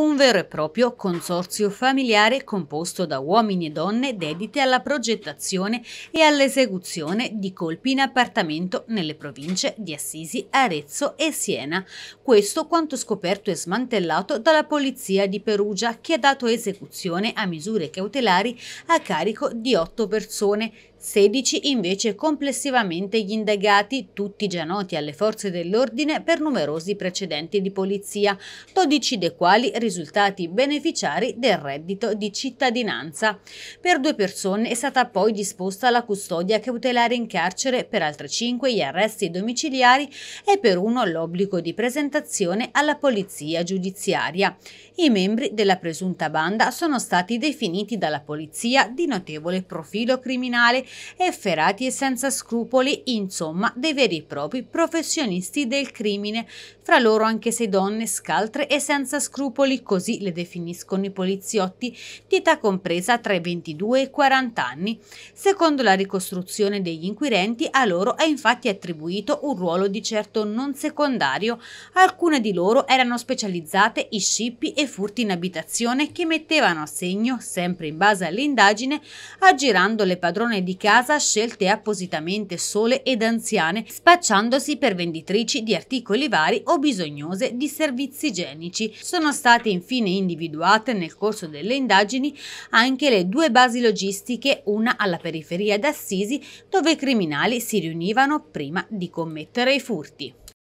un vero e proprio consorzio familiare composto da uomini e donne dedite alla progettazione e all'esecuzione di colpi in appartamento nelle province di Assisi, Arezzo e Siena. Questo quanto scoperto e smantellato dalla polizia di Perugia che ha dato esecuzione a misure cautelari a carico di otto persone, 16 invece complessivamente gli indagati, tutti già noti alle forze dell'ordine per numerosi precedenti di polizia, 12 dei quali risultano risultati beneficiari del reddito di cittadinanza. Per due persone è stata poi disposta la custodia cautelare in carcere, per altre cinque gli arresti domiciliari e per uno l'obbligo di presentazione alla polizia giudiziaria. I membri della presunta banda sono stati definiti dalla polizia di notevole profilo criminale, efferati e senza scrupoli, insomma dei veri e propri professionisti del crimine, fra loro anche sei donne scaltre e senza scrupoli notevoli, così le definiscono i poliziotti, di età compresa tra i 22 e i 40 anni. Secondo la ricostruzione degli inquirenti, a loro è infatti attribuito un ruolo di certo non secondario. Alcune di loro erano specializzate in scippi e furti in abitazione che mettevano a segno, sempre in base all'indagine, aggirando le padrone di casa scelte appositamente sole ed anziane, spacciandosi per venditrici di articoli vari o bisognose di servizi igienici. Sono stati state infine individuate nel corso delle indagini anche le due basi logistiche, una alla periferia d'Assisi dove i criminali si riunivano prima di commettere i furti.